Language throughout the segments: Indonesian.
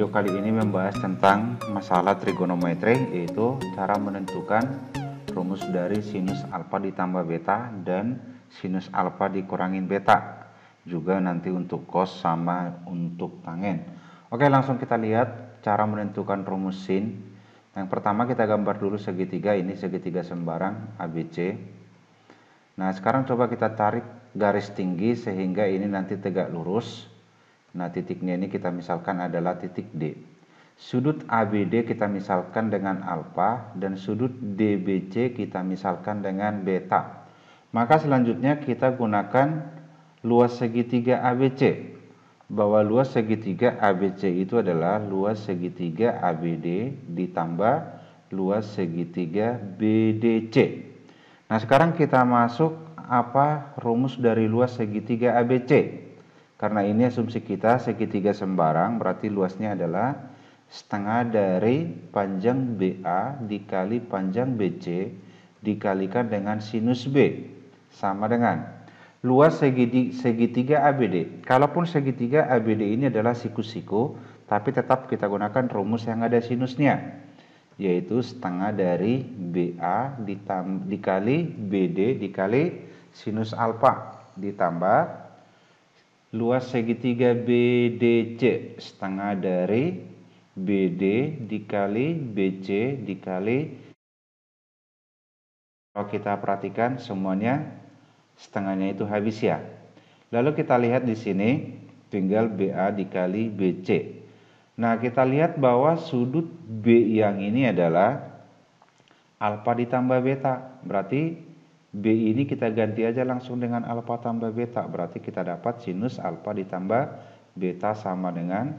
video kali ini membahas tentang masalah trigonometri yaitu cara menentukan rumus dari sinus alfa ditambah beta dan sinus alfa dikurangin beta juga nanti untuk cos sama untuk tangen oke langsung kita lihat cara menentukan rumus sin yang pertama kita gambar dulu segitiga ini segitiga sembarang ABC nah sekarang coba kita tarik garis tinggi sehingga ini nanti tegak lurus Nah titiknya ini kita misalkan adalah titik D. Sudut ABD kita misalkan dengan alfa dan sudut DBC kita misalkan dengan beta. Maka selanjutnya kita gunakan luas segitiga ABC. Bahwa luas segitiga ABC itu adalah luas segitiga ABD ditambah luas segitiga BDC. Nah, sekarang kita masuk apa rumus dari luas segitiga ABC. Karena ini asumsi kita segitiga sembarang berarti luasnya adalah setengah dari panjang BA dikali panjang BC dikalikan dengan sinus B sama dengan luas segitiga ABD. Kalaupun segitiga ABD ini adalah siku-siku, tapi tetap kita gunakan rumus yang ada sinusnya, yaitu setengah dari BA dikali BD dikali sinus alfa ditambah luas segitiga BDC setengah dari BD dikali BC dikali kalau kita perhatikan semuanya setengahnya itu habis ya lalu kita lihat di sini tinggal BA dikali BC nah kita lihat bahwa sudut B yang ini adalah alfa ditambah beta berarti B ini kita ganti aja langsung dengan alfa tambah beta. Berarti kita dapat sinus alfa ditambah beta sama dengan.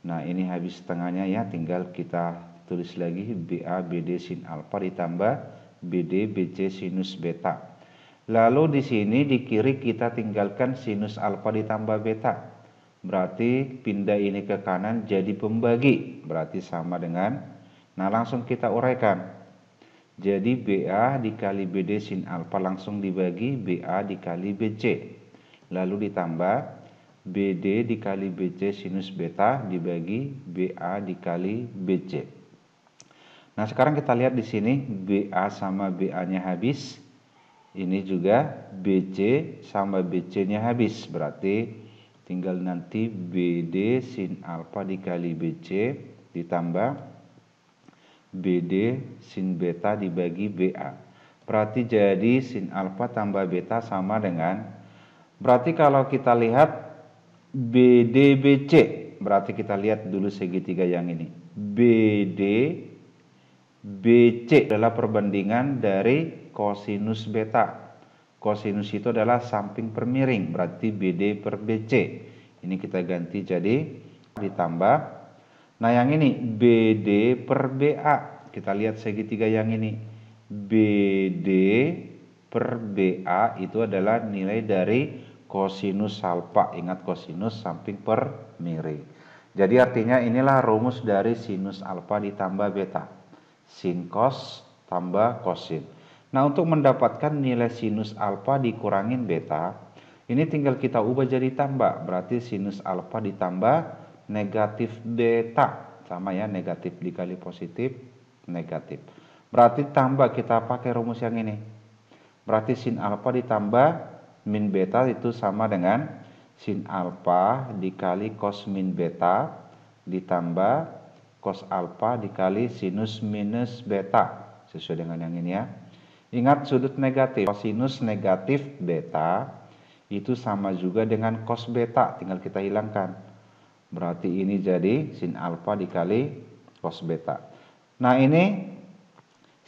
Nah ini habis setengahnya ya. Tinggal kita tulis lagi BA BD sin alfa ditambah BD BC sinus beta. Lalu di sini di kiri kita tinggalkan sinus alfa ditambah beta. Berarti pindah ini ke kanan jadi pembagi. Berarti sama dengan. Nah langsung kita uraikan. Jadi BA dikali BD sin alfa langsung dibagi BA dikali BC. Lalu ditambah BD dikali BC sinus beta dibagi BA dikali BC. Nah sekarang kita lihat di sini BA sama BA-nya habis. Ini juga BC sama BC-nya habis. Berarti tinggal nanti BD sin alfa dikali BC ditambah BD sin beta dibagi BA. Berarti jadi sin alfa tambah beta sama dengan berarti kalau kita lihat BD BC berarti kita lihat dulu segitiga yang ini. BD BC adalah perbandingan dari kosinus beta. Kosinus itu adalah samping permiring. berarti BD per BC. Ini kita ganti jadi ditambah Nah yang ini BD per BA. Kita lihat segitiga yang ini. BD per BA itu adalah nilai dari kosinus salpa. Ingat kosinus samping per miring. Jadi artinya inilah rumus dari sinus alfa ditambah beta. Sin cos tambah kosin. Nah untuk mendapatkan nilai sinus alfa dikurangin beta. Ini tinggal kita ubah jadi tambah. Berarti sinus alfa ditambah negatif beta sama ya negatif dikali positif negatif berarti tambah kita pakai rumus yang ini berarti sin alfa ditambah min beta itu sama dengan sin alfa dikali cos min beta ditambah cos alfa dikali sinus minus beta sesuai dengan yang ini ya ingat sudut negatif sinus negatif beta itu sama juga dengan cos beta tinggal kita hilangkan Berarti ini jadi sin alfa dikali cos beta. Nah ini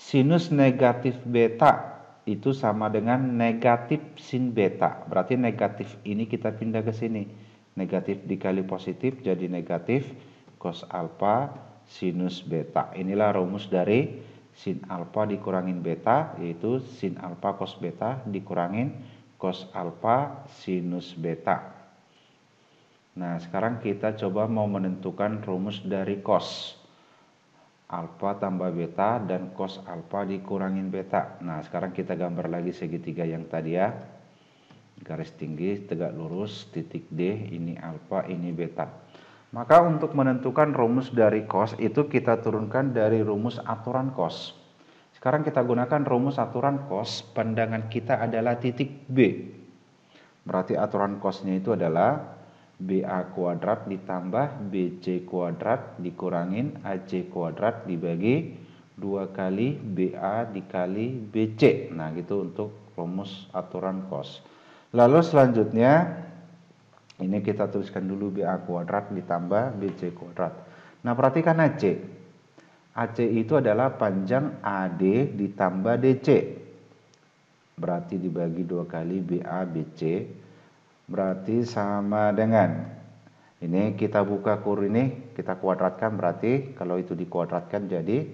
sinus negatif beta itu sama dengan negatif sin beta. Berarti negatif ini kita pindah ke sini. Negatif dikali positif jadi negatif cos alfa sinus beta. Inilah rumus dari sin alfa dikurangin beta yaitu sin alfa cos beta dikurangin cos alfa sinus beta. Nah, sekarang kita coba mau menentukan rumus dari cos. Alfa tambah beta dan cos alfa dikurangin beta. Nah, sekarang kita gambar lagi segitiga yang tadi ya. Garis tinggi, tegak lurus, titik D, ini alfa, ini beta. Maka untuk menentukan rumus dari cos itu kita turunkan dari rumus aturan cos. Sekarang kita gunakan rumus aturan cos, pandangan kita adalah titik B. Berarti aturan cosnya itu adalah BA kuadrat ditambah BC kuadrat dikurangin AC kuadrat dibagi dua kali BA dikali BC. Nah, gitu untuk rumus aturan kos. Lalu selanjutnya ini kita tuliskan dulu BA kuadrat ditambah BC kuadrat. Nah, perhatikan AC. AC itu adalah panjang AD ditambah DC. Berarti dibagi dua kali BA BC berarti sama dengan ini kita buka kur ini kita kuadratkan berarti kalau itu dikuadratkan jadi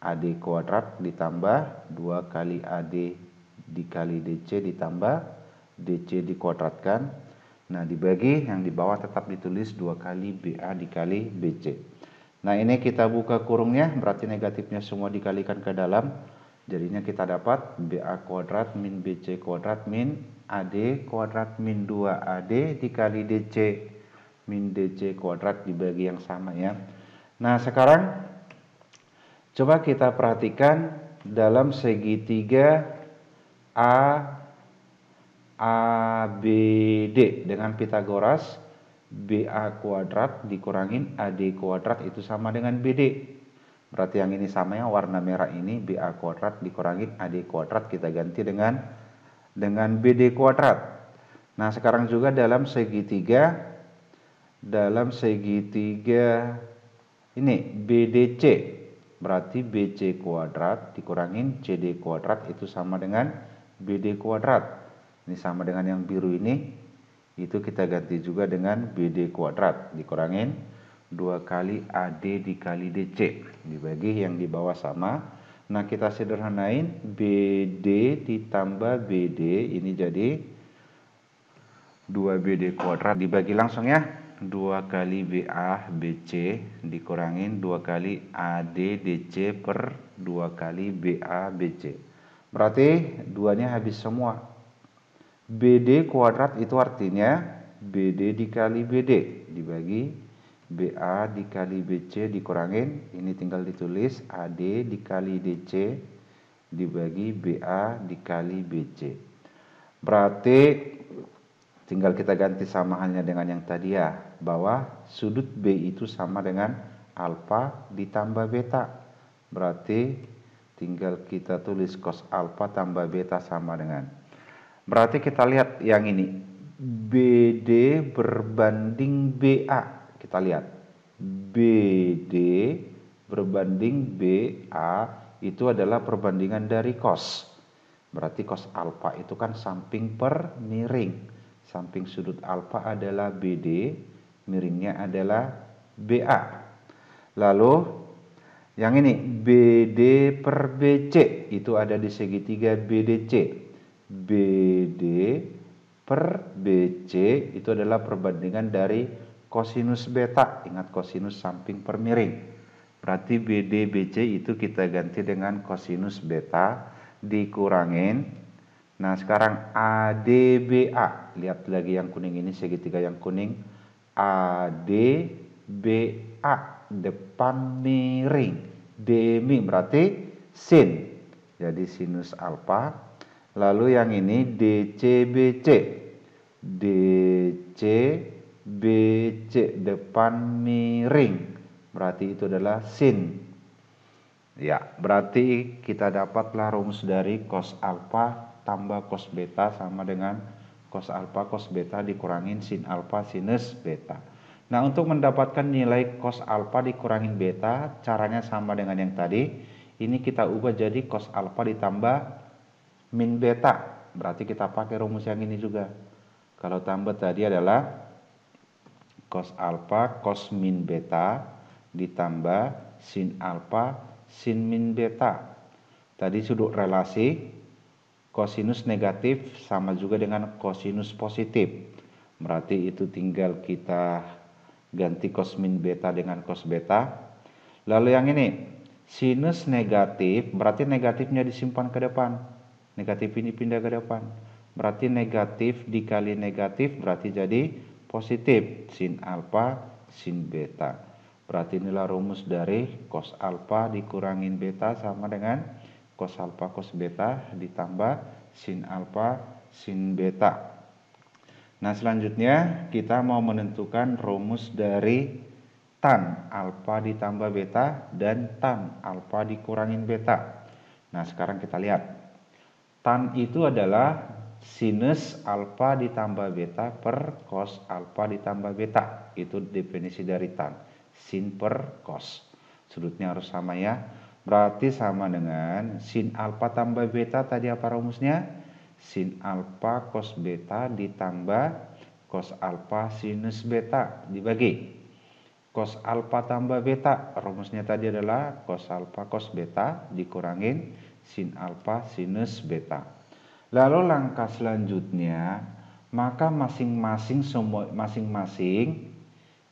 AD kuadrat ditambah dua kali AD dikali DC ditambah DC dikuadratkan nah dibagi yang di bawah tetap ditulis dua kali BA dikali BC nah ini kita buka kurungnya berarti negatifnya semua dikalikan ke dalam Jadinya kita dapat BA kuadrat min BC kuadrat min AD kuadrat min 2AD dikali DC min DC kuadrat dibagi yang sama ya. Nah sekarang coba kita perhatikan dalam segitiga A ABD dengan Pitagoras BA kuadrat dikurangin AD kuadrat itu sama dengan BD. Berarti yang ini sama ya warna merah ini BA kuadrat dikurangi AD kuadrat kita ganti dengan dengan BD kuadrat. Nah, sekarang juga dalam segitiga dalam segitiga ini BDC berarti BC kuadrat dikurangin CD kuadrat itu sama dengan BD kuadrat. Ini sama dengan yang biru ini itu kita ganti juga dengan BD kuadrat dikurangin 2 kali AD dikali DC dibagi yang di bawah sama nah kita sederhanain BD ditambah BD ini jadi 2BD kuadrat dibagi langsung ya 2 kali BA BC dikurangin 2 kali AD DC per 2 kali BA BC berarti duanya habis semua BD kuadrat itu artinya BD dikali BD dibagi BA dikali BC dikurangin ini tinggal ditulis AD dikali DC dibagi BA dikali BC berarti tinggal kita ganti sama halnya dengan yang tadi ya bahwa sudut B itu sama dengan alfa ditambah beta berarti tinggal kita tulis cos alfa tambah beta sama dengan berarti kita lihat yang ini BD berbanding BA kita lihat. BD berbanding BA itu adalah perbandingan dari cos. Berarti cos alfa itu kan samping per miring. Samping sudut alfa adalah BD, miringnya adalah BA. Lalu yang ini BD per BC itu ada di segitiga BDC. BD per BC itu adalah perbandingan dari kosinus beta. Ingat kosinus samping per miring. Berarti BD BC itu kita ganti dengan kosinus beta dikurangin. Nah, sekarang ADBA. Lihat lagi yang kuning ini segitiga yang kuning. ADBA depan miring. demi berarti sin. Jadi sinus alfa. Lalu yang ini DCBC. DC BC depan miring. Berarti itu adalah sin. Ya, berarti kita dapatlah rumus dari cos alfa tambah cos beta sama dengan cos alfa cos beta dikurangin sin alfa sinus beta. Nah, untuk mendapatkan nilai cos alfa dikurangin beta, caranya sama dengan yang tadi. Ini kita ubah jadi cos alfa ditambah min beta. Berarti kita pakai rumus yang ini juga. Kalau tambah tadi adalah cos alfa cos min beta ditambah sin alfa sin min beta. Tadi sudut relasi kosinus negatif sama juga dengan kosinus positif. Berarti itu tinggal kita ganti cos min beta dengan cos beta. Lalu yang ini, sinus negatif berarti negatifnya disimpan ke depan. Negatif ini pindah ke depan. Berarti negatif dikali negatif berarti jadi positif sin alfa sin beta. Berarti inilah rumus dari cos alfa dikurangin beta sama dengan cos alfa cos beta ditambah sin alfa sin beta. Nah selanjutnya kita mau menentukan rumus dari tan alfa ditambah beta dan tan alfa dikurangin beta. Nah, sekarang kita lihat. Tan itu adalah sinus alfa ditambah beta per cos alfa ditambah beta itu definisi dari tan sin per cos sudutnya harus sama ya berarti sama dengan sin alfa tambah beta tadi apa rumusnya sin alfa cos beta ditambah cos alfa sinus beta dibagi cos alfa tambah beta rumusnya tadi adalah cos alfa cos beta dikurangin sin alfa sinus beta Lalu langkah selanjutnya, maka masing-masing semua masing-masing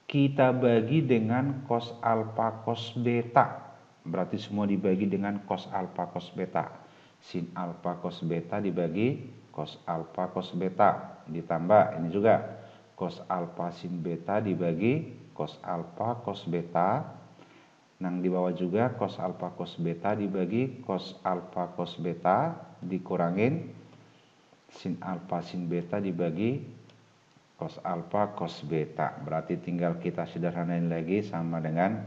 kita bagi dengan cos alfa cos beta. Berarti semua dibagi dengan cos alfa cos beta. Sin alfa cos beta dibagi cos alfa cos beta ditambah ini juga cos alfa sin beta dibagi cos alfa cos beta yang di bawah juga cos alfa cos beta dibagi cos alfa cos beta dikurangin sin alfa sin beta dibagi cos alfa cos beta berarti tinggal kita sederhanain lagi sama dengan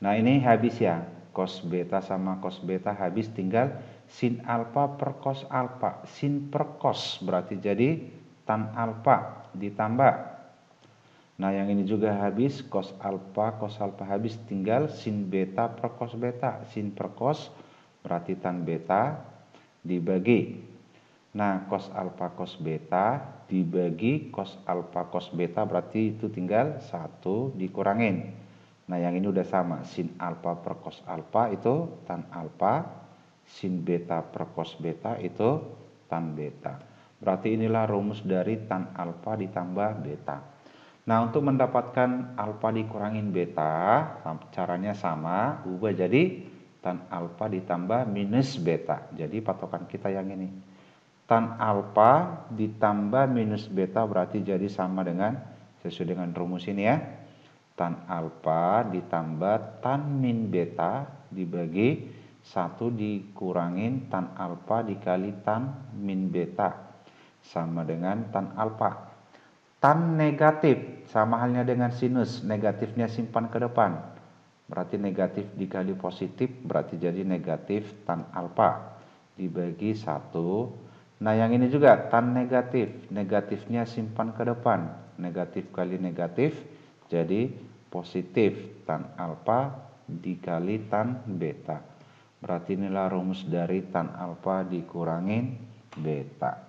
nah ini habis ya cos beta sama cos beta habis tinggal sin alfa per cos alfa sin per cos berarti jadi tan alfa ditambah Nah yang ini juga habis cos alfa cos alfa habis tinggal sin beta per cos beta sin per cos berarti tan beta dibagi Nah, cos alfa cos beta dibagi cos alfa cos beta berarti itu tinggal satu dikurangin. Nah, yang ini udah sama. Sin alfa per cos alfa itu tan alfa. Sin beta per cos beta itu tan beta. Berarti inilah rumus dari tan alfa ditambah beta. Nah, untuk mendapatkan alfa dikurangin beta, caranya sama, ubah jadi tan alfa ditambah minus beta. Jadi patokan kita yang ini tan alfa ditambah minus beta berarti jadi sama dengan sesuai dengan rumus ini ya. Tan alfa ditambah tan min beta dibagi satu dikurangin tan alfa dikali tan min beta sama dengan tan alfa. Tan negatif sama halnya dengan sinus, negatifnya simpan ke depan. Berarti negatif dikali positif berarti jadi negatif tan alfa dibagi satu Nah yang ini juga tan negatif, negatifnya simpan ke depan. Negatif kali negatif jadi positif tan alfa dikali tan beta. Berarti inilah rumus dari tan alfa dikurangin beta.